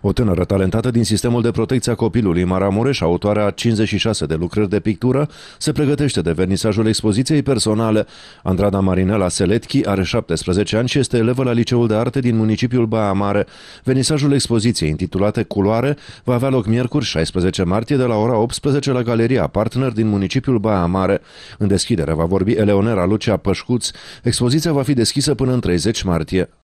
O tânără talentată din sistemul de protecție a copilului Maramureș, autoarea a 56 de lucrări de pictură, se pregătește de vernisajul expoziției personale. Andrada Marinela Seletchi are 17 ani și este elevă la Liceul de Arte din municipiul Baia Mare. Vernisajul expoziției, intitulate Culoare, va avea loc miercuri 16 martie de la ora 18 la Galeria Partner din municipiul Baia Mare. În deschidere va vorbi Eleonora Lucia Pășcuț. Expoziția va fi deschisă până în 30 martie.